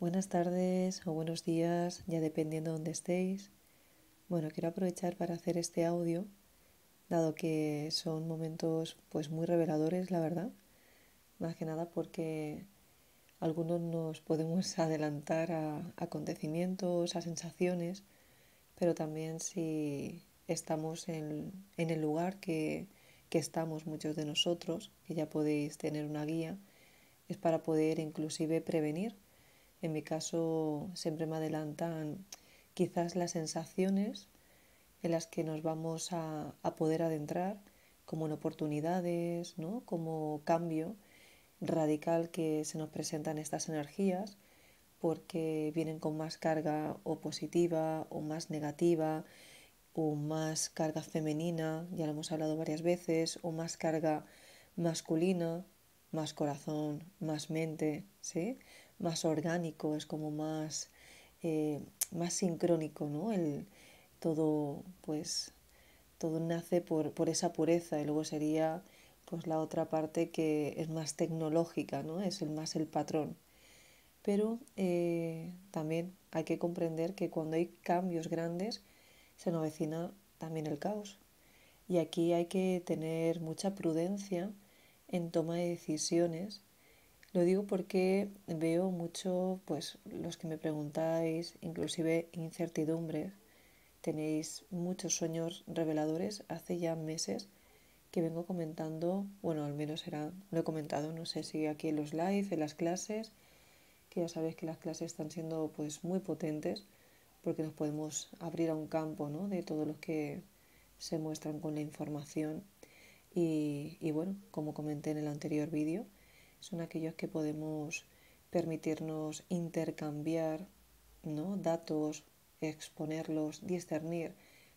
Buenas tardes o buenos días, ya dependiendo de dónde estéis. Bueno, quiero aprovechar para hacer este audio, dado que son momentos pues muy reveladores, la verdad. Más que nada porque algunos nos podemos adelantar a acontecimientos, a sensaciones, pero también si estamos en, el lugar que, que estamos muchos de nosotros, que ya podéis tener una guía, es para poder inclusive prevenir en mi caso siempre me adelantan quizás las sensaciones en las que nos vamos a, poder adentrar, como en oportunidades, ¿no? como cambio radical que se nos presentan estas energías, porque vienen con más carga o positiva o más negativa, o más carga femenina, ya lo hemos hablado varias veces, o más carga masculina, más corazón, más mente, ¿sí? más orgánico, es como más, eh, más sincrónico, ¿no? todo, pues, todo nace por, esa pureza y luego sería pues la otra parte que es más tecnológica, ¿no? Es el, más el patrón. Pero eh, también hay que comprender que cuando hay cambios grandes se nos avecina también el caos. Y aquí hay que tener mucha prudencia en toma de decisiones lo digo porque veo mucho, pues los que me preguntáis, inclusive incertidumbres, tenéis muchos sueños reveladores. Hace ya meses que vengo comentando, bueno, al menos era, lo he comentado, no sé si aquí en los live, en las clases, que ya sabéis que las clases están siendo pues muy potentes porque nos podemos abrir a un campo ¿no? de todos los que se muestran con la información. Y, y bueno, como comenté en el anterior vídeo, son aquellos que podemos permitirnos intercambiar ¿no? datos, exponerlos, discernir,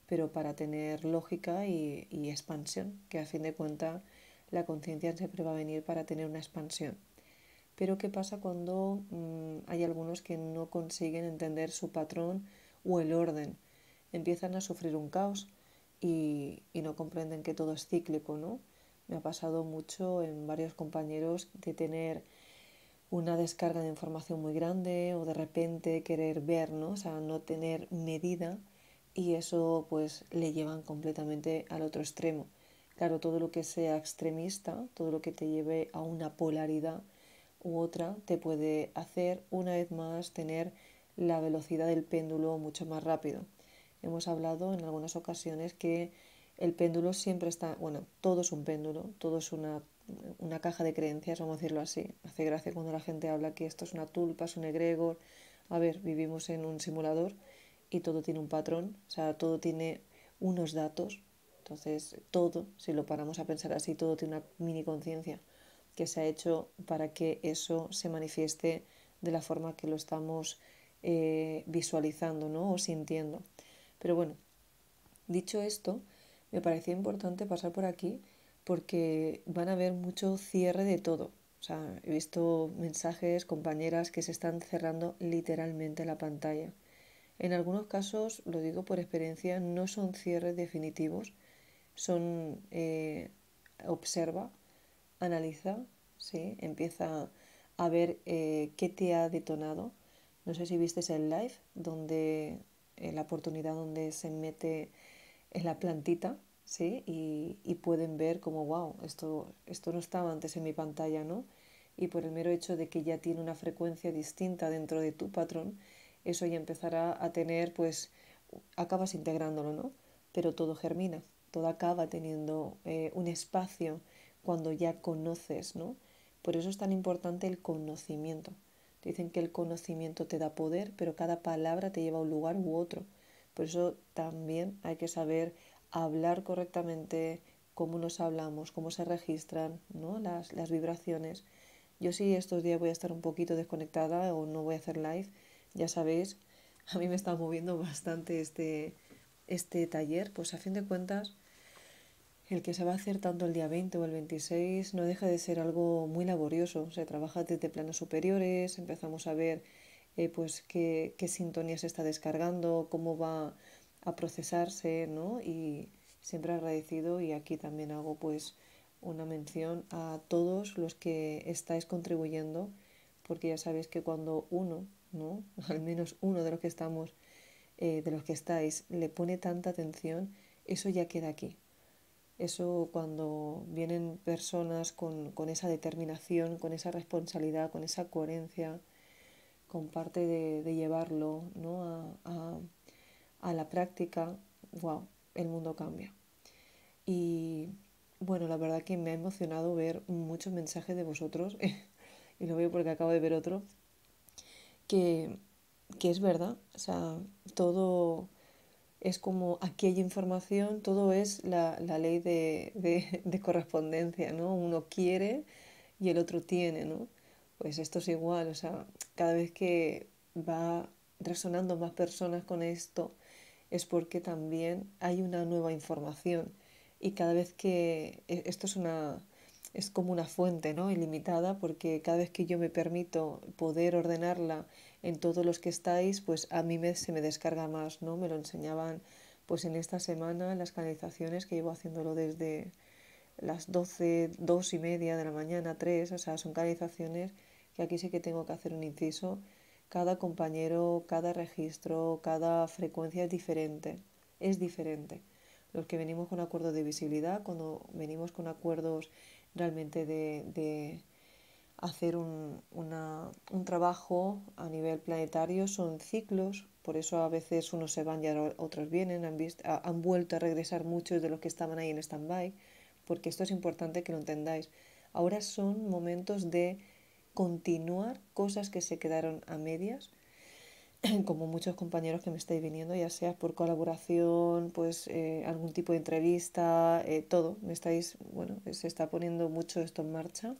pero para tener lógica y, expansión, que a fin de cuentas la conciencia siempre va a venir para tener una expansión. Pero ¿qué pasa cuando mm, hay algunos que no consiguen entender su patrón o el orden? Empiezan a sufrir un caos y, y no comprenden que todo es cíclico, ¿no? Me ha pasado mucho en varios compañeros de tener una descarga de información muy grande o de repente querer ver, ¿no? O sea, no tener medida y eso pues le llevan completamente al otro extremo. Claro, todo lo que sea extremista, todo lo que te lleve a una polaridad u otra, te puede hacer una vez más tener la velocidad del péndulo mucho más rápido. Hemos hablado en algunas ocasiones que el péndulo siempre está, bueno, todo es un péndulo, todo es una, caja de creencias, vamos a decirlo así. Hace gracia cuando la gente habla que esto es una tulpa, es un egregor. A ver, vivimos en un simulador y todo tiene un patrón, o sea, todo tiene unos datos. Entonces, todo, si lo paramos a pensar así, todo tiene una mini conciencia que se ha hecho para que eso se manifieste de la forma que lo estamos eh, visualizando o sintiendo. Pero bueno, dicho esto, me parecía importante pasar por aquí porque van a haber mucho cierre de todo. sea, he visto mensajes, compañeras que se están cerrando literalmente la pantalla. En algunos casos, lo digo por experiencia, no son cierres definitivos, son eh, observa, analiza, ¿sí? empieza a ver eh, qué te ha detonado. No sé si viste el live, donde eh, la oportunidad donde se mete en la plantita, ¿sí? Y, pueden ver como, wow, esto, esto no estaba antes en mi pantalla, ¿no? Y por el mero hecho de que ya tiene una frecuencia distinta dentro de tu patrón, eso ya empezará a tener, pues, acabas integrándolo, ¿no? Pero todo germina, todo acaba teniendo eh, un espacio cuando ya conoces, ¿no? Por eso es tan importante el conocimiento. Dicen que el conocimiento te da poder, pero cada palabra te lleva a un lugar u otro. Por eso también hay que saber hablar correctamente, cómo nos hablamos, cómo se registran ¿no? las, las vibraciones. Yo sí estos días voy a estar un poquito desconectada o no voy a hacer live, ya sabéis, a mí me está moviendo bastante este, este taller, pues a fin de cuentas el que se va a hacer tanto el día 20 o el 26 no deja de ser algo muy laborioso. Se trabaja desde planos superiores, empezamos a ver eh, pues qué, qué, sintonía se está descargando, cómo va a procesarse, ¿no? Y siempre agradecido y aquí también hago pues una mención a todos los que estáis contribuyendo, porque ya sabéis que cuando uno, ¿no? Al menos uno de los que estamos, eh, de los que estáis, le pone tanta atención, eso ya queda aquí. Eso cuando vienen personas con esa determinación, con esa responsabilidad, con esa coherencia, con parte de, llevarlo ¿no? a, la práctica, wow, el mundo cambia. Y bueno, la verdad que me ha emocionado ver muchos mensajes de vosotros, y lo veo porque acabo de ver otro, que, que es verdad, o sea, todo es como aquella información, todo es la, ley de, de, correspondencia, ¿no? Uno quiere y el otro tiene, ¿no? Pues esto es igual, o sea, cada vez que va resonando más personas con esto es porque también hay una nueva información y cada vez que e, esto es una es como una fuente ¿no? ilimitada porque cada vez que yo me permito poder ordenarla en todos los que estáis, pues a mí me, se me descarga más, ¿no? Me lo enseñaban pues en esta semana las canalizaciones que llevo haciéndolo desde las 12, 2 y media de la mañana, 3, o sea, son canalizaciones que aquí sí que tengo que hacer un inciso, cada compañero, cada registro, cada frecuencia es diferente, es diferente. Los que venimos con acuerdos de visibilidad, cuando venimos con acuerdos realmente de, de hacer un, una, un, trabajo a nivel planetario son ciclos, por eso a veces unos se van y otros vienen, han, han vuelto a regresar muchos de los que estaban ahí en stand-by, porque esto es importante que lo entendáis. Ahora son momentos de continuar cosas que se quedaron a medias, como muchos compañeros que me estáis viniendo, ya sea por colaboración, pues eh, algún tipo de entrevista, eh, todo. Me estáis, bueno, eh, se está poniendo mucho esto en marcha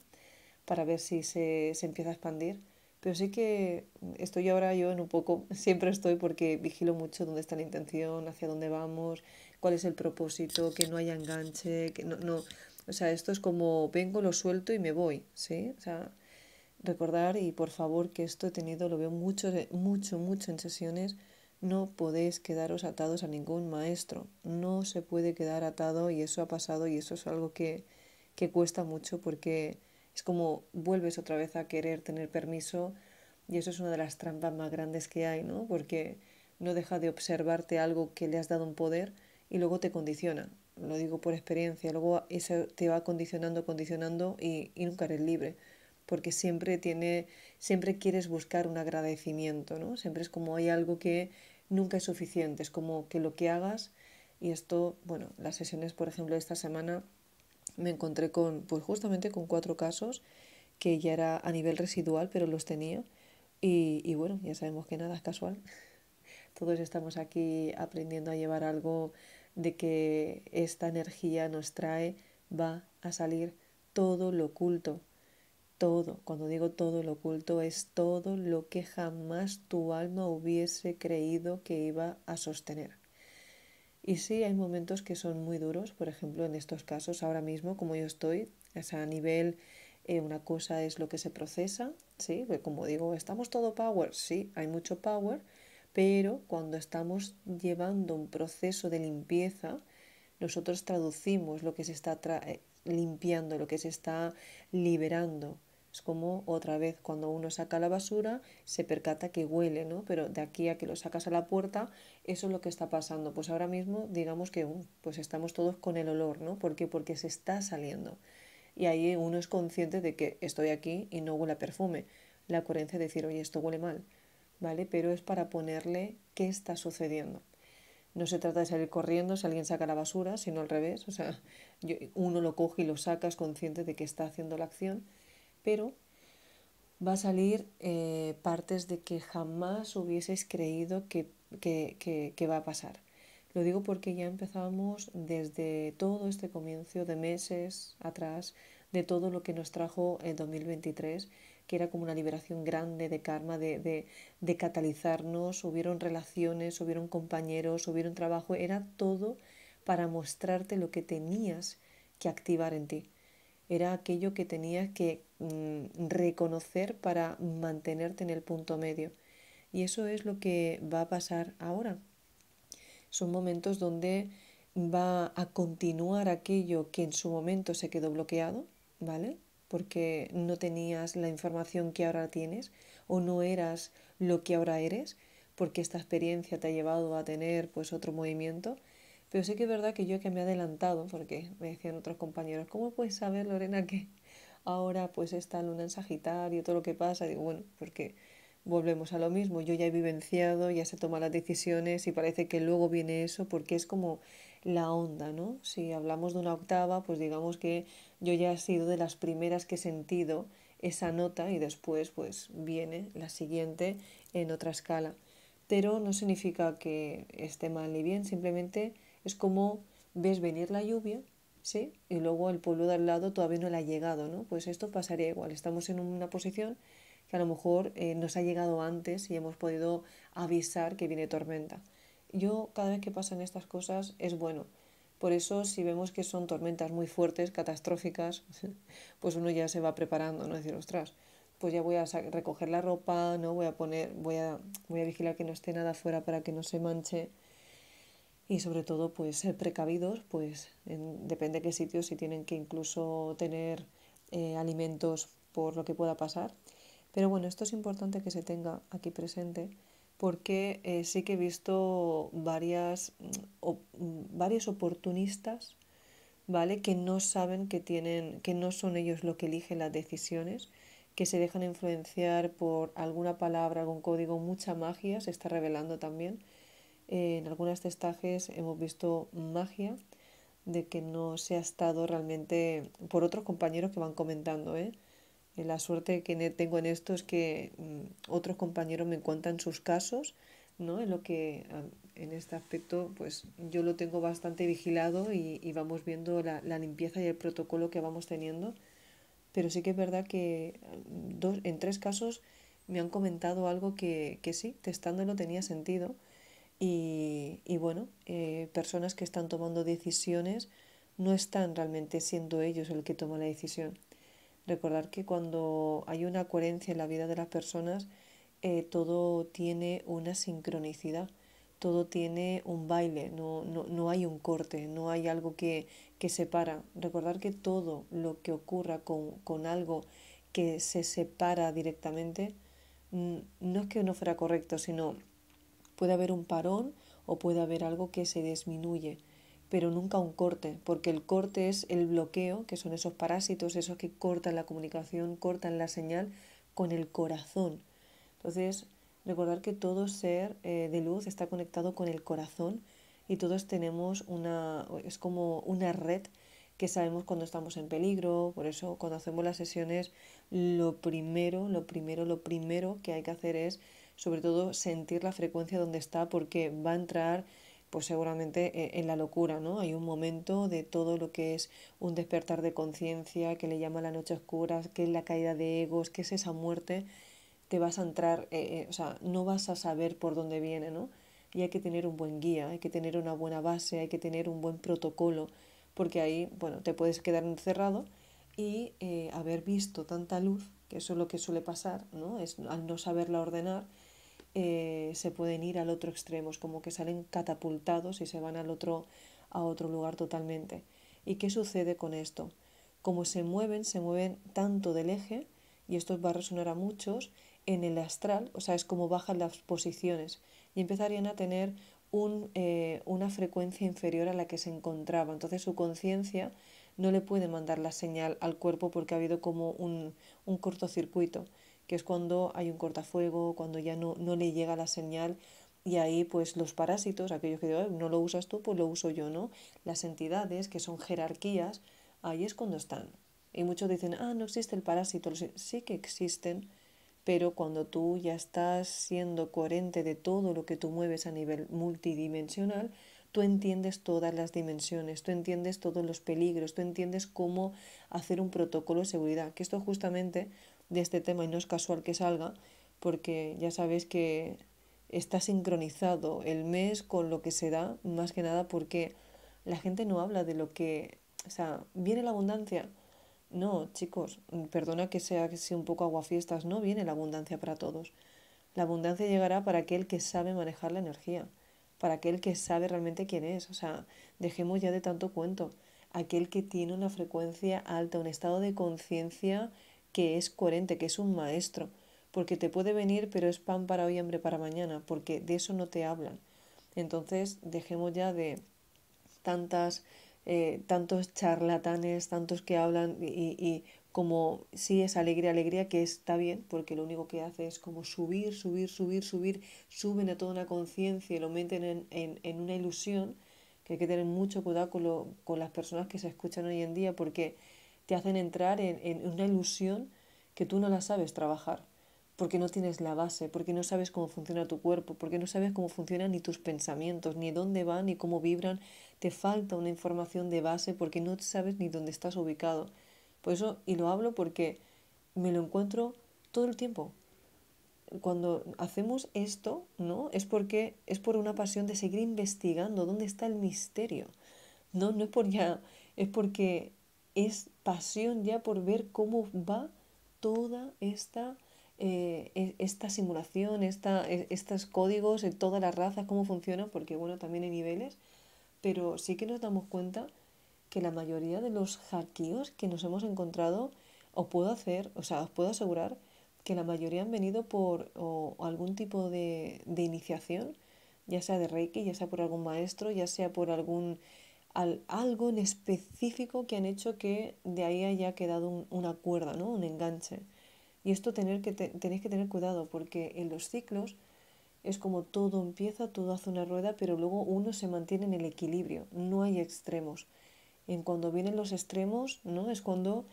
para ver si se, empieza a expandir. Pero sí que estoy ahora yo en un poco, siempre estoy porque vigilo mucho dónde está la intención, hacia dónde vamos, cuál es el propósito, que no haya enganche, que no, no. O sea, esto es como vengo, lo suelto y me voy, ¿sí? O recordar y por favor que esto he tenido, lo veo mucho, mucho, mucho en sesiones, no podéis quedaros atados a ningún maestro, no se puede quedar atado y eso ha pasado y eso es algo que, cuesta mucho porque es como vuelves otra vez a querer tener permiso y eso es una de las trampas más grandes que hay, ¿no? Porque no deja de observarte algo que le has dado un poder y luego te condiciona. Lo digo por experiencia, luego eso te va condicionando, condicionando y nunca eres libre porque siempre tiene, siempre quieres buscar un agradecimiento, ¿no? Siempre es como hay algo que nunca es suficiente, es como que lo que hagas, y esto, bueno, las sesiones, por ejemplo, esta semana me encontré con, pues justamente con cuatro casos que ya era a nivel residual, pero los tenía, y bueno, ya sabemos que nada es casual. Todos estamos aquí aprendiendo a llevar algo de que esta energía nos trae, va a salir todo lo oculto, todo, cuando digo todo lo oculto, es todo lo que jamás tu alma hubiese creído que iba a sostener. Y sí, hay momentos que son muy duros, por ejemplo, en estos casos ahora mismo, como yo estoy, a nivel, eh, una cosa es lo que se procesa, sí, pues como digo, estamos todo power, sí, hay mucho power, pero cuando estamos llevando un proceso de limpieza, nosotros traducimos lo que se está eh, limpiando, lo que se está liberando. Es como otra vez cuando uno saca la basura, se percata que huele, ¿no? Pero de aquí a que lo sacas a la puerta, eso es lo que está pasando. Pues ahora mismo, digamos que uh, pues estamos todos con el olor, ¿no? ¿Por Porque se está saliendo. Y ahí uno es consciente de que estoy aquí y no huele perfume. La coherencia es decir, oye, esto huele mal, ¿vale? Pero es para ponerle qué está sucediendo. No se trata de salir corriendo si alguien saca la basura, sino al revés. O sea, uno lo coge y lo saca, es consciente de que está haciendo la acción, pero va a salir eh, partes de que jamás hubieseis creído que, que, va a pasar. Lo digo porque ya empezamos desde todo este comienzo de meses atrás de todo lo que nos trajo en 2023, que era como una liberación grande de karma, de, de, catalizarnos, hubieron relaciones, hubieron compañeros, hubieron trabajo, era todo para mostrarte lo que tenías que activar en ti. Era aquello que tenías que mm, reconocer para mantenerte en el punto medio. Y eso es lo que va a pasar ahora. Son momentos donde va a continuar aquello que en su momento se quedó bloqueado, ¿vale? Porque no tenías la información que ahora tienes o no eras lo que ahora eres, porque esta experiencia te ha llevado a tener pues otro movimiento. Pero sí que es verdad que yo que me he adelantado, porque me decían otros compañeros, ¿cómo puedes saber, Lorena, que ahora pues esta luna en Sagitario, todo lo que pasa? digo, bueno, porque volvemos a lo mismo, yo ya he vivenciado, ya se toman las decisiones y parece que luego viene eso, porque es como la onda, ¿no? Si hablamos de una octava, pues digamos que yo ya he sido de las primeras que he sentido esa nota y después pues viene la siguiente en otra escala. Pero no significa que esté mal ni bien, simplemente es como ves venir la lluvia, ¿sí? Y luego el pueblo de al lado todavía no le ha llegado, ¿no? Pues esto pasaría igual, estamos en una posición que a lo mejor eh, nos ha llegado antes y hemos podido avisar que viene tormenta. Yo cada vez que pasan estas cosas es bueno, por eso si vemos que son tormentas muy fuertes, catastróficas, pues uno ya se va preparando, no decir, ostras, pues ya voy a recoger la ropa, no voy a poner, voy a, voy a vigilar que no esté nada fuera para que no se manche. Y sobre todo, pues ser precavidos, pues depende de qué sitio, si tienen que incluso tener eh, alimentos por lo que pueda pasar. Pero bueno, esto es importante que se tenga aquí presente porque eh, sí que he visto varias, mm, mm, varios oportunistas, ¿vale? Que no saben que tienen, que no son ellos los que eligen las decisiones, que se dejan influenciar por alguna palabra, algún código, mucha magia, se está revelando también. Eh, en algunos testajes hemos visto magia de que no se ha estado realmente por otros compañeros que van comentando, ¿eh? La suerte que tengo en esto es que mm, otros compañeros me cuentan sus casos, ¿no? En lo que en este aspecto, pues yo lo tengo bastante vigilado y, vamos viendo la, limpieza y el protocolo que vamos teniendo. Pero sí que es verdad que mm, dos, en tres casos me han comentado algo que, que sí, testándolo tenía sentido. Y, y bueno, eh, personas que están tomando decisiones no están realmente siendo ellos el que toma la decisión Recordar que cuando hay una coherencia en la vida de las personas, eh, todo tiene una sincronicidad, todo tiene un baile, no, hay un corte, no hay algo que, que separa. Recordar que todo lo que ocurra con, con algo que se separa directamente, mm, no es que no fuera correcto, sino puede haber un parón o puede haber algo que se disminuye pero nunca un corte, porque el corte es el bloqueo, que son esos parásitos, esos que cortan la comunicación, cortan la señal con el corazón. Entonces, recordar que todo ser eh, de luz está conectado con el corazón y todos tenemos una, es como una red que sabemos cuando estamos en peligro, por eso cuando hacemos las sesiones, lo primero, lo primero, lo primero que hay que hacer es sobre todo sentir la frecuencia donde está porque va a entrar pues seguramente eh, en la locura, ¿no? Hay un momento de todo lo que es un despertar de conciencia, que le llama la noche oscura, que es la caída de egos, que es esa muerte, te vas a entrar, eh, eh, o sea, no vas a saber por dónde viene, ¿no? Y hay que tener un buen guía, hay que tener una buena base, hay que tener un buen protocolo, porque ahí, bueno, te puedes quedar encerrado y haber visto tanta luz, que eso es lo que suele pasar, ¿no? Es al no saberla ordenar, eh, se pueden ir al otro extremo, es como que salen catapultados y se van al otro, a otro lugar totalmente. ¿Y qué sucede con esto? Como se mueven, se mueven tanto del eje, y esto va a resonar a muchos, en el astral, o sea, es como bajan las posiciones y empezarían a tener eh, una frecuencia inferior a la que se encontraba. Entonces su conciencia no le puede mandar la señal al cuerpo porque ha habido como un, un cortocircuito que es cuando hay un cortafuego, cuando ya no, no le llega la señal y ahí pues los parásitos, aquellos que digo, no lo usas tú, pues lo uso yo, ¿no? Las entidades que son jerarquías, ahí es cuando están. Y muchos dicen, ah, no existe el parásito, sí que existen, pero cuando tú ya estás siendo coherente de todo lo que tú mueves a nivel multidimensional, tú entiendes todas las dimensiones, tú entiendes todos los peligros, tú entiendes cómo hacer un protocolo de seguridad, que esto justamente de este tema y no es casual que salga, porque ya sabéis que está sincronizado el mes con lo que se da, más que nada porque la gente no habla de lo que, o sea, viene la abundancia. No, chicos, perdona que sea que sea un poco aguafiestas, no viene la abundancia para todos. La abundancia llegará para aquel que sabe manejar la energía, para aquel que sabe realmente quién es. O sea, dejemos ya de tanto cuento. Aquel que tiene una frecuencia alta, un estado de conciencia que es coherente, que es un maestro, porque te puede venir, pero es pan para hoy, hambre para mañana, porque de eso no te hablan. Entonces, dejemos ya de tantas, eh, tantos charlatanes, tantos que hablan y, y como sí es alegría, alegría, que está bien, porque lo único que hace es como subir, subir, subir, subir, suben a toda una conciencia y lo meten en, en, en, una ilusión, que hay que tener mucho cuidado con las personas que se escuchan hoy en día, porque te hacen entrar en, una ilusión que tú no la sabes trabajar, porque no tienes la base, porque no sabes cómo funciona tu cuerpo, porque no sabes cómo funcionan ni tus pensamientos, ni dónde van, ni cómo vibran. Te falta una información de base porque no sabes ni dónde estás ubicado. Por eso, y lo hablo porque me lo encuentro todo el tiempo. Cuando hacemos esto, ¿no? Es porque es por una pasión de seguir investigando dónde está el misterio. No, no es por ya, es porque es pasión ya por ver cómo va toda esta, eh, e, simulación, esta, e, estos códigos, en todas las razas, cómo funcionan, porque bueno, también hay niveles, pero sí que nos damos cuenta que la mayoría de los hackeos que nos hemos encontrado, os puedo hacer, o sea, os puedo asegurar que la mayoría han venido por algún tipo de, de iniciación, ya sea de Reiki, ya sea por algún maestro, ya sea por algún al algo en específico que han hecho que de ahí haya quedado una cuerda, ¿no? un enganche. Y esto tener que tenéis que tener cuidado porque en los ciclos es como todo empieza, todo hace una rueda, pero luego uno se mantiene en el equilibrio, no hay extremos. En cuando vienen los extremos, ¿no? Es cuando,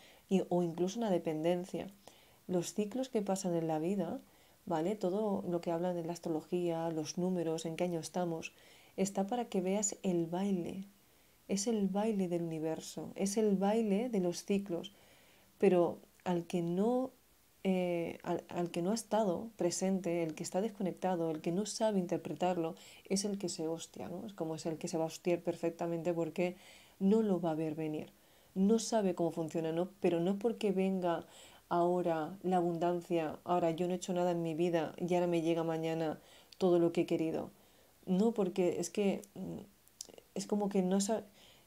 o incluso una dependencia. Los ciclos que pasan en la vida, ¿vale? Todo lo que hablan de la astrología, los números, en qué año estamos, está para que veas el baile, es el baile del universo, es el baile de los ciclos, pero al que no, eh, al, que no ha estado presente, el que está desconectado, el que no sabe interpretarlo, es el que se hostia, ¿no? Es como es el que se va a hostiar perfectamente porque no lo va a ver venir, no sabe cómo funciona, ¿no? Pero no porque venga ahora la abundancia, ahora yo no he hecho nada en mi vida y ahora me llega mañana todo lo que he querido. No, porque es que mm, es como que no sabe,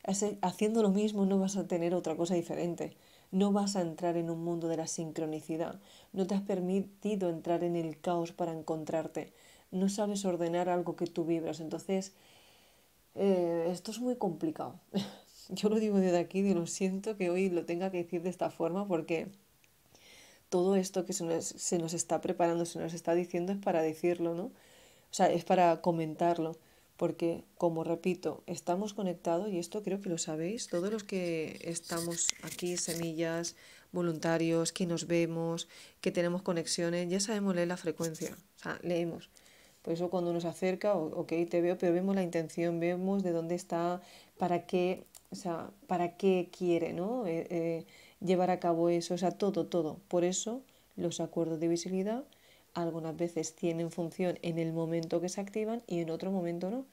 haciendo lo mismo no vas a tener otra cosa diferente. No vas a entrar en un mundo de la sincronicidad. No te has permitido entrar en el caos para encontrarte. No sabes ordenar algo que tú vibras. Entonces, eh, esto es muy complicado. Yo lo digo desde aquí y lo siento que hoy lo tenga que decir de esta forma porque todo esto que se nos, se nos está preparando, se nos está diciendo es para decirlo, ¿no? O sea, es para comentarlo porque, como repito, estamos conectados y esto creo que lo sabéis, todos los que estamos aquí, semillas, voluntarios, que nos vemos, que tenemos conexiones, ya sabemos leer la frecuencia, o sea, leemos. Por eso cuando nos acerca, ok, te veo, pero vemos la intención, vemos de dónde está, para qué, para qué quiere, eh, eh, llevar a cabo eso, o sea, todo, todo. Por eso los acuerdos de visibilidad algunas veces tienen función en el momento que se activan y en otro momento no.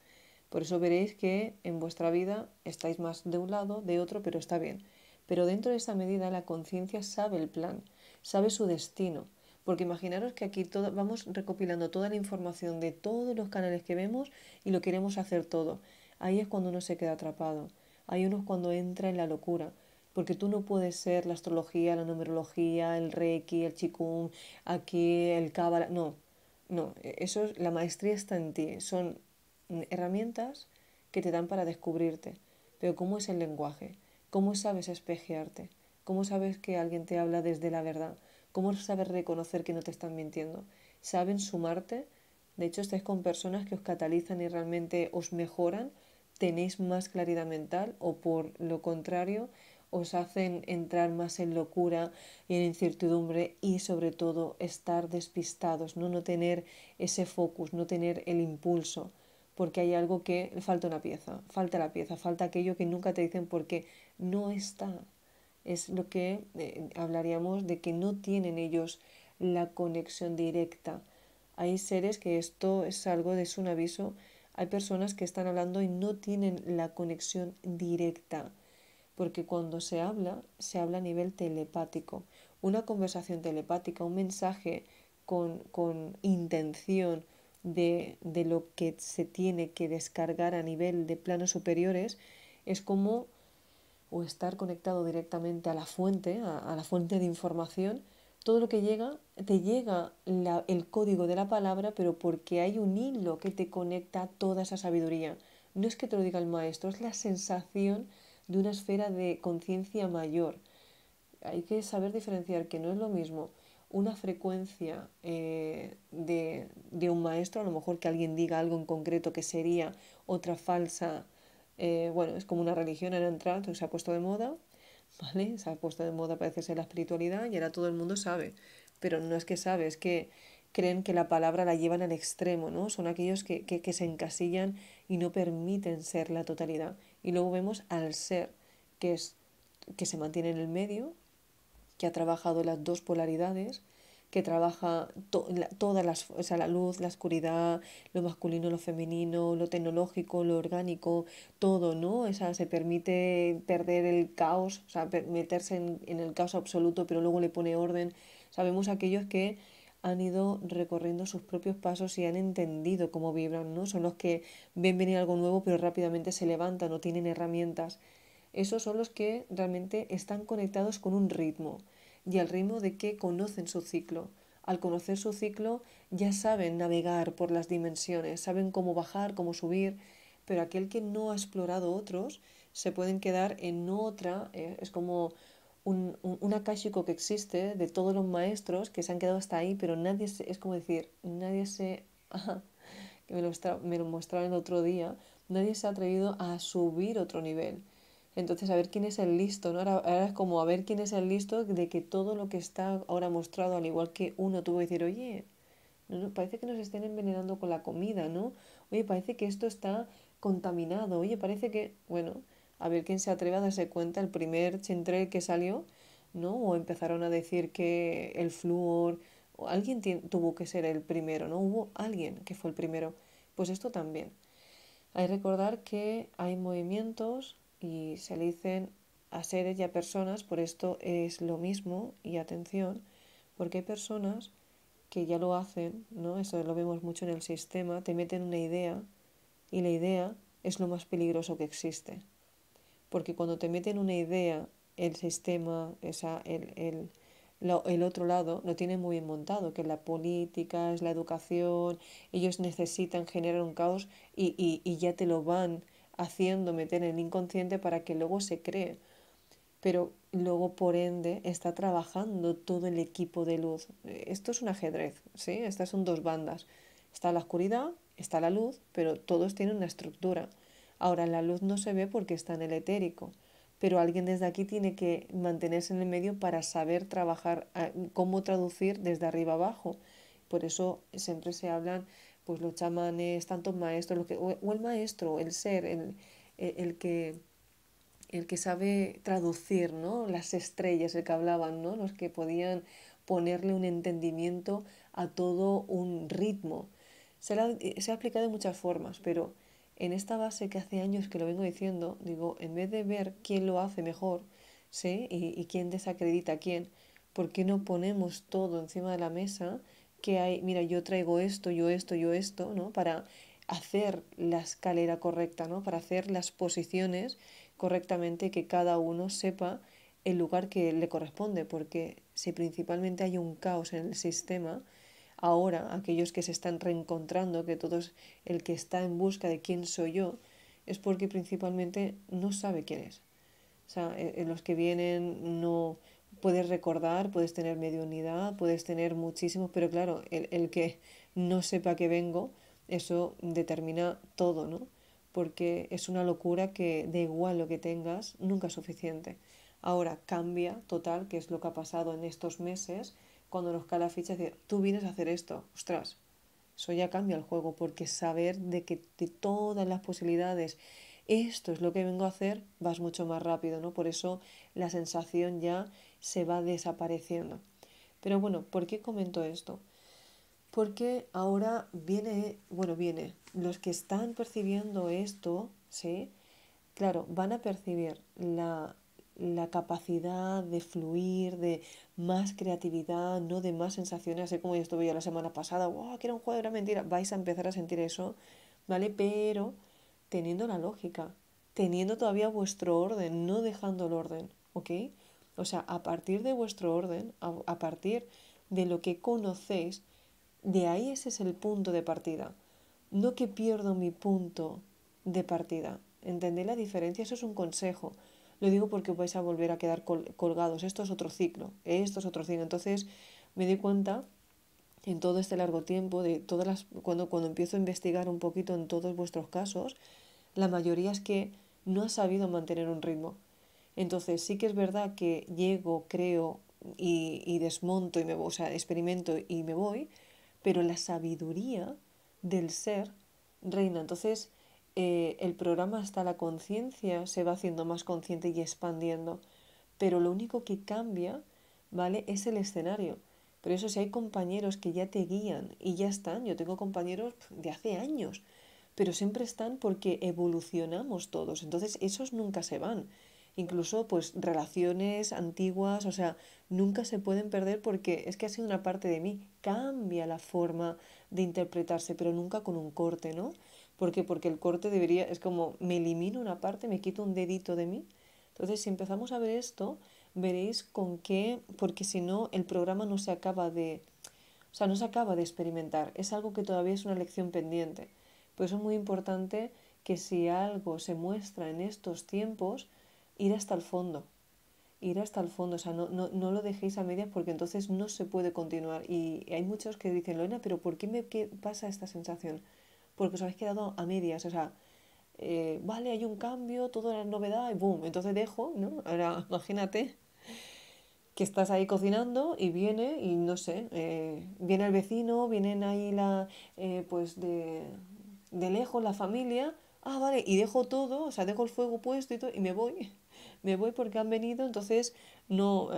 Por eso veréis que en vuestra vida estáis más de un lado, de otro, pero está bien. Pero dentro de esa medida la conciencia sabe el plan, sabe su destino. Porque imaginaros que aquí todo, vamos recopilando toda la información de todos los canales que vemos y lo queremos hacer todo. Ahí es cuando uno se queda atrapado. Ahí uno es cuando entra en la locura porque tú no puedes ser la astrología, la numerología, el reiki, el chikung, aquí el cábala, no, no, eso la maestría está en ti, son herramientas que te dan para descubrirte, pero ¿cómo es el lenguaje? ¿Cómo sabes espejearte? ¿Cómo sabes que alguien te habla desde la verdad? ¿Cómo sabes reconocer que no te están mintiendo? ¿Saben sumarte? De hecho, estáis con personas que os catalizan y realmente os mejoran, tenéis más claridad mental o por lo contrario, os hacen entrar más en locura y en incertidumbre y sobre todo estar despistados, ¿no? no tener ese focus, no tener el impulso, porque hay algo que falta una pieza, falta la pieza, falta aquello que nunca te dicen porque no está. Es lo que eh, hablaríamos de que no tienen ellos la conexión directa. Hay seres que esto es algo de su aviso. Hay personas que están hablando y no tienen la conexión directa porque cuando se habla, se habla a nivel telepático. Una conversación telepática, un mensaje con, intención de, lo que se tiene que descargar a nivel de planos superiores, es como o estar conectado directamente a la fuente, a, la fuente de información, todo lo que llega, te llega el código de la palabra, pero porque hay un hilo que te conecta a toda esa sabiduría. No es que te lo diga el maestro, es la sensación de una esfera de conciencia mayor. Hay que saber diferenciar que no es lo mismo una frecuencia eh, de, de, un maestro, a lo mejor que alguien diga algo en concreto que sería otra falsa, eh, bueno, es como una religión en entonces se ha puesto de moda, ¿vale? Se ha puesto de moda parece ser la espiritualidad y ahora todo el mundo sabe, pero no es que sabe, es que creen que la palabra la llevan al extremo, ¿no? Son aquellos que, se encasillan y no permiten ser la totalidad. Y luego vemos al ser, que es que se mantiene en el medio, que ha trabajado las dos polaridades, que trabaja la, todas la luz, la oscuridad, lo masculino, lo femenino, lo tecnológico, lo orgánico, todo, ¿no? se permite perder el caos, o sea, meterse en, el caos absoluto, pero luego le pone orden. Sabemos aquellos que han ido recorriendo sus propios pasos y han entendido cómo vibran, ¿no? Son los que ven venir algo nuevo pero rápidamente se levantan o tienen herramientas. Esos son los que realmente están conectados con un ritmo y al ritmo de que conocen su ciclo. Al conocer su ciclo ya saben navegar por las dimensiones, saben cómo bajar, cómo subir, pero aquel que no ha explorado otros se pueden quedar en otra, eh, es como un, un, que existe de todos los maestros que se han quedado hasta ahí, pero nadie se, es como decir, nadie se, que me lo, mostraron el otro día, nadie se ha atrevido a subir otro nivel. Entonces, a ver quién es el listo, ¿no? Ahora, es como a ver quién es el listo de que todo lo que está ahora mostrado, al igual que uno tuvo que decir, oye, parece que nos estén envenenando con la comida, ¿no? Oye, parece que esto está contaminado, oye, parece que, bueno, a ver quién se atreve a darse cuenta el primer chentrel que salió, ¿no? O empezaron a decir que el flúor, o alguien tuvo que ser el primero, ¿no? Hubo alguien que fue el primero. Pues esto también. Hay que recordar que hay movimientos y se le dicen a seres y a personas, por esto es lo mismo y atención, porque hay personas que ya lo hacen, ¿no? Eso lo vemos mucho en el sistema, te meten una idea y la idea es lo más peligroso que existe porque cuando te meten una idea, el sistema, esa, el, otro lado no tiene muy bien montado, que la política, es la educación, ellos necesitan generar un caos y, y, y ya te lo van haciendo meter en el inconsciente para que luego se cree. Pero luego, por ende, está trabajando todo el equipo de luz. Esto es un ajedrez, ¿sí? Estas son dos bandas. Está la oscuridad, está la luz, pero todos tienen una estructura. Ahora la luz no se ve porque está en el etérico, pero alguien desde aquí tiene que mantenerse en el medio para saber trabajar, ah, cómo traducir desde arriba abajo. Por eso siempre se hablan pues los chamanes, tantos maestros, lo que, o, el maestro, el ser, el, que el que sabe traducir, ¿no? Las estrellas, el que hablaban, ¿no? Los que podían ponerle un entendimiento a todo un ritmo. Se, ha explicado eh, de muchas formas, pero en esta base que hace años que lo vengo diciendo, digo, en vez de ver quién lo hace mejor, ¿sí? Y, quién desacredita a quién, ¿por qué no ponemos todo encima de la mesa? Que hay, mira, yo traigo esto, yo esto, yo esto, ¿no? Para hacer la escalera correcta, ¿no? Para hacer las posiciones correctamente, que cada uno sepa el lugar que le corresponde, porque si principalmente hay un caos en el sistema, ahora aquellos que se están reencontrando, que todos el que está en busca de quién soy yo, es porque principalmente no sabe quién es. O sea, eh, en los que vienen no puedes recordar, puedes tener unidad, puedes tener muchísimos... pero claro, el, el que no sepa que vengo, eso determina todo, ¿no? Porque es una locura que de igual lo que tengas, nunca es suficiente. Ahora cambia total, que es lo que ha pasado en estos meses, cuando nos cae la ficha, decir, tú vienes a hacer esto, ostras, eso ya cambia el juego, porque saber de que de todas las posibilidades, esto es lo que vengo a hacer, vas mucho más rápido, ¿no? Por eso la sensación ya se va desapareciendo. Pero bueno, ¿por qué comento esto? Porque ahora viene, bueno, viene, los que están percibiendo esto, ¿sí? Claro, van a percibir la la capacidad de fluir, de más creatividad, no de más sensaciones, así como yo estuve yo la semana pasada, wow, que era un juego, era mentira, vais a empezar a sentir eso, ¿vale? Pero teniendo la lógica, teniendo todavía vuestro orden, no dejando el orden, ¿ok? O sea, a partir de vuestro orden, a, a partir de lo que conocéis, de ahí ese es el punto de partida. No que pierdo mi punto de partida. ¿Entendéis la diferencia? Eso es un consejo. Lo digo porque vais a volver a quedar colgados. Esto es otro ciclo, esto es otro ciclo. Entonces me di cuenta en todo este largo tiempo, de todas cuando, cuando empiezo a investigar un poquito en todos vuestros casos, la mayoría es que no ha sabido mantener un ritmo. Entonces sí que es verdad que llego, creo y, desmonto y me o sea, experimento y me voy, pero la sabiduría del ser reina. Entonces, eh, el programa hasta la conciencia se va haciendo más consciente y expandiendo, pero lo único que cambia, ¿vale? Es el escenario. Pero eso si hay compañeros que ya te guían y ya están, yo tengo compañeros de hace años, pero siempre están porque evolucionamos todos, entonces esos nunca se van. Incluso pues relaciones antiguas, o sea, nunca se pueden perder porque es que ha sido una parte de mí. Cambia la forma de interpretarse, pero nunca con un corte, ¿no? ¿Por qué? Porque el corte debería, es como me elimino una parte, me quito un dedito de mí. Entonces, si empezamos a ver esto, veréis con qué, porque si no, el programa no se acaba de, o sea, no se acaba de experimentar. Es algo que todavía es una lección pendiente. Por eso es muy importante que si algo se muestra en estos tiempos, ir hasta el fondo. Ir hasta el fondo, o sea, no, lo dejéis a medias porque entonces no se puede continuar. Y hay muchos que dicen, Lorena, pero ¿por qué me qué pasa esta sensación? porque os habéis quedado a medias, o sea, eh, vale, hay un cambio, todo la novedad y boom, entonces dejo, ¿no? Ahora imagínate que estás ahí cocinando y viene y no sé, eh, viene el vecino, vienen ahí la, eh, pues de, lejos la familia, ah, vale, y dejo todo, o sea, dejo el fuego puesto y todo, y me voy, me voy porque han venido, entonces, no,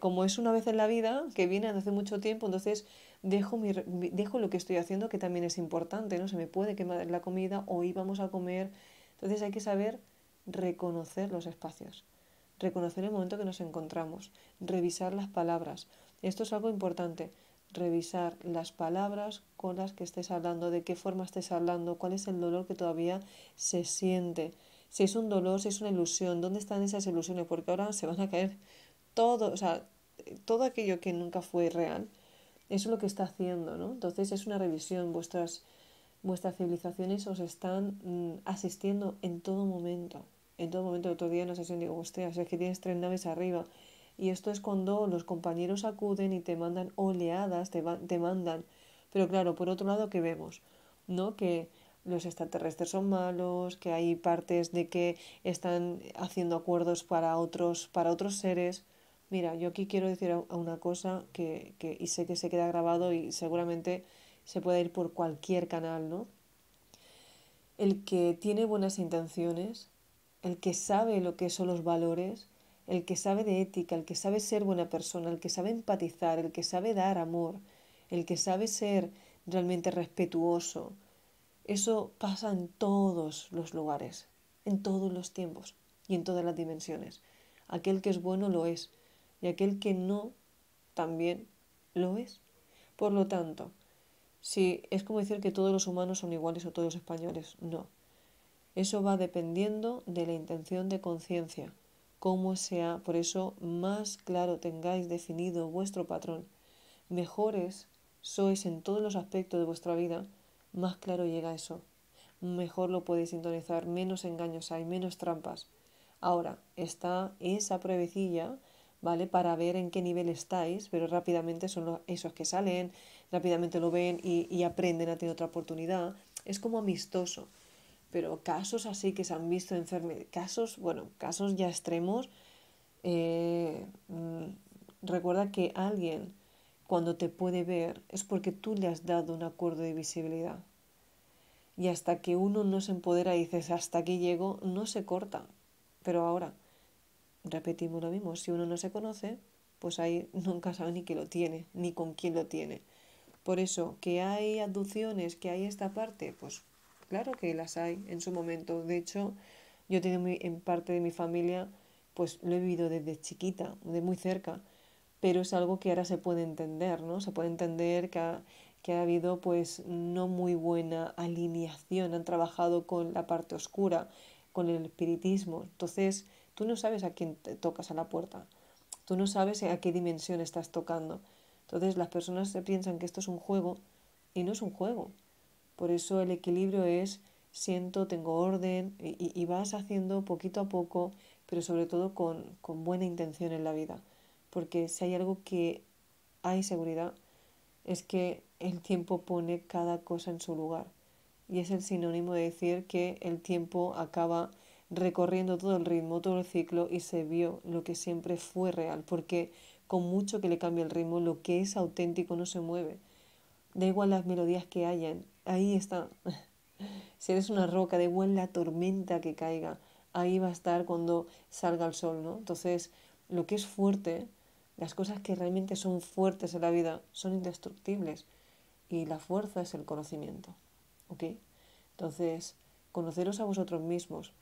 como es una vez en la vida, que vienen hace mucho tiempo, entonces dejo, lo que estoy haciendo, que también es importante, ¿no? Se me puede quemar la comida o íbamos a comer. Entonces hay que saber reconocer los espacios, reconocer el momento que nos encontramos, revisar las palabras. Esto es algo importante, revisar las palabras con las que estés hablando, de qué forma estés hablando, cuál es el dolor que todavía se siente, si es un dolor, si es una ilusión, dónde están esas ilusiones, porque ahora se van a caer todo, todo aquello que nunca fue real eso es lo que está haciendo, ¿no? Entonces es una revisión, vuestras, vuestras civilizaciones os están mm, asistiendo en todo momento. En todo momento, el otro día Nos la sesión digo, ostras, es que tienes tres naves arriba. Y esto es cuando los compañeros acuden y te mandan oleadas, te, mandan. Pero claro, por otro lado, ¿qué vemos? ¿No? Que los extraterrestres son malos, que hay partes de que están haciendo acuerdos para otros, para otros seres. Mira, yo aquí quiero decir una cosa que, y sé que se queda grabado y seguramente se puede ir por cualquier canal, ¿no? El que tiene buenas intenciones, el que sabe lo que son los valores, el que sabe de ética, el que sabe ser buena persona, el que sabe empatizar, el que sabe dar amor, el que sabe ser realmente respetuoso. Eso pasa en todos los lugares, en todos los tiempos y en todas las dimensiones. Aquel que es bueno lo es y aquel que no también lo es. Por lo tanto, si es como decir que todos los humanos son iguales o todos los españoles, no. Eso va dependiendo de la intención de conciencia, cómo sea, por eso más claro tengáis definido vuestro patrón, mejores sois en todos los aspectos de vuestra vida, más claro llega eso. Mejor lo podéis sintonizar, menos engaños hay, menos trampas. Ahora, está esa pruebecilla para ver en qué nivel estáis, pero rápidamente son esos que salen, rápidamente lo ven y, aprenden a tener otra oportunidad. Es como amistoso, pero casos así que se han visto enfermedades, casos, bueno, casos ya extremos. Eh, mm, recuerda que alguien cuando te puede ver es porque tú le has dado un acuerdo de visibilidad. Y hasta que uno no se empodera y dices, hasta aquí llego, no se corta. Pero ahora, repetimos lo mismo, si uno no se conoce, pues ahí nunca sabe ni qué lo tiene, ni con quién lo tiene. Por eso, que hay aducciones que hay esta parte, pues claro que las hay en su momento. De hecho, yo tengo en parte de mi familia, pues lo he vivido desde chiquita, de muy cerca, pero es algo que ahora se puede entender, ¿no? Se puede entender que ha, que ha habido pues no muy buena alineación, han trabajado con la parte oscura, con el espiritismo. Entonces, Tú no sabes a quién te tocas a la puerta. Tú no sabes a qué dimensión estás tocando. Entonces las personas se piensan que esto es un juego y no es un juego. Por eso el equilibrio es siento, tengo orden y, vas haciendo poquito a poco, pero sobre todo con, con buena intención en la vida. Porque si hay algo que hay seguridad, es que el tiempo pone cada cosa en su lugar. Y es el sinónimo de decir que el tiempo acaba recorriendo todo el ritmo, todo el ciclo y se vio lo que siempre fue real, porque con mucho que le cambie el ritmo, lo que es auténtico no se mueve. Da igual las melodías que hayan, ahí está. si eres una roca, da igual la tormenta que caiga, ahí va a estar cuando salga el sol, ¿no? Entonces, lo que es fuerte, las cosas que realmente son fuertes en la vida, son indestructibles. Y la fuerza es el conocimiento, ¿ok? Entonces, conoceros a vosotros mismos,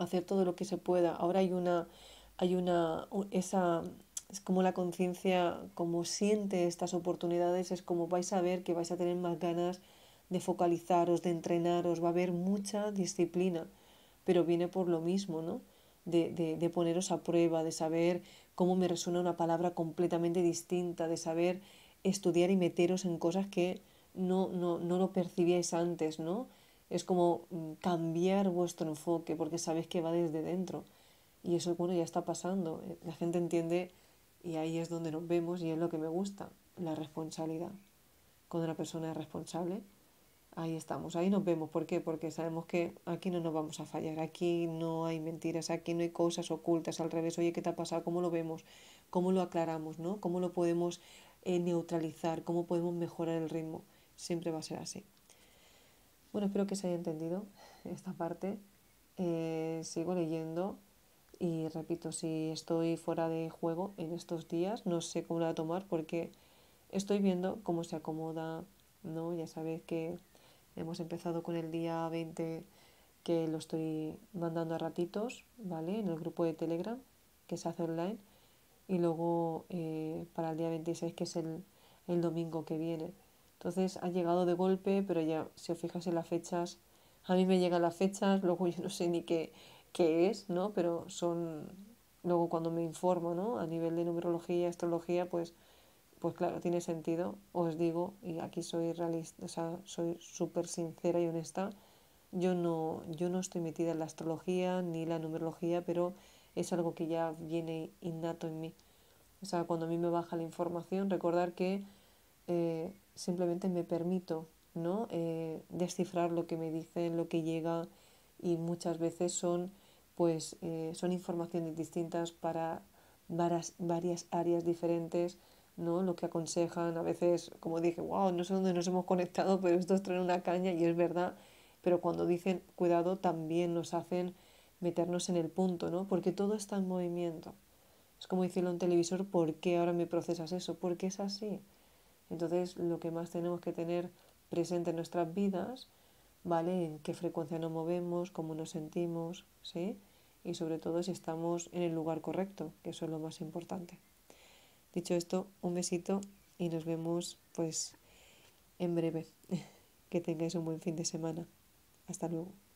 hacer todo lo que se pueda. Ahora hay una, hay una, esa, es como la conciencia, como siente estas oportunidades, es como vais a ver que vais a tener más ganas de focalizaros, de entrenaros, va a haber mucha disciplina, pero viene por lo mismo, ¿no? De, de, poneros a prueba, de saber cómo me resuena una palabra completamente distinta, de saber estudiar y meteros en cosas que no, no, no lo percibíais antes, ¿no? Es como mm, cambiar vuestro enfoque porque sabéis que va desde dentro. Y eso, bueno, ya está pasando. Eh, la gente entiende y ahí es donde nos vemos y es lo que me gusta, la responsabilidad. Cuando una persona es responsable, ahí estamos, ahí nos vemos. ¿Por qué? Porque sabemos que aquí no nos vamos a fallar, aquí no hay mentiras, aquí no hay cosas ocultas, al revés, oye, ¿qué te ha pasado? ¿Cómo lo vemos? ¿Cómo lo aclaramos? ¿no? ¿Cómo lo podemos eh, neutralizar? ¿Cómo podemos mejorar el ritmo? Siempre va a ser así. Bueno, espero que se haya entendido esta parte. Eh, sigo leyendo y repito, si estoy fuera de juego en estos días, no sé cómo la a tomar porque estoy viendo cómo se acomoda, ¿no? Ya sabéis que hemos empezado con el día 20 que lo estoy mandando a ratitos, ¿vale? En el grupo de Telegram que se hace online y luego eh, para el día 26 que es el, el domingo que viene entonces ha llegado de golpe, pero ya, si os fijáis en las fechas, a mí me llegan las fechas, luego yo no sé ni qué, qué es, ¿no? Pero son, luego cuando me informo, ¿no? A nivel de numerología astrología, pues, pues claro, tiene sentido. Os digo, y aquí soy realista, o sea, soy súper sincera y honesta, yo no, yo no estoy metida en la astrología ni la numerología, pero es algo que ya viene innato en mí. O sea, cuando a mí me baja la información, recordar que eh, simplemente me permito ¿no? Eh, descifrar lo que me dicen, lo que llega y muchas veces son, pues, eh, son informaciones distintas para varias, áreas diferentes, ¿no? lo que aconsejan, a veces, como dije, wow, no sé dónde nos hemos conectado, pero esto traen una caña y es verdad, pero cuando dicen cuidado también nos hacen meternos en el punto, ¿no? porque todo está en movimiento. Es como decirlo en un televisor, ¿por qué ahora me procesas eso? Porque es así. Entonces, lo que más tenemos que tener presente en nuestras vidas, ¿vale? En qué frecuencia nos movemos, cómo nos sentimos, ¿sí? Y sobre todo si estamos en el lugar correcto, que eso es lo más importante. Dicho esto, un besito y nos vemos pues en breve. que tengáis un buen fin de semana. Hasta luego.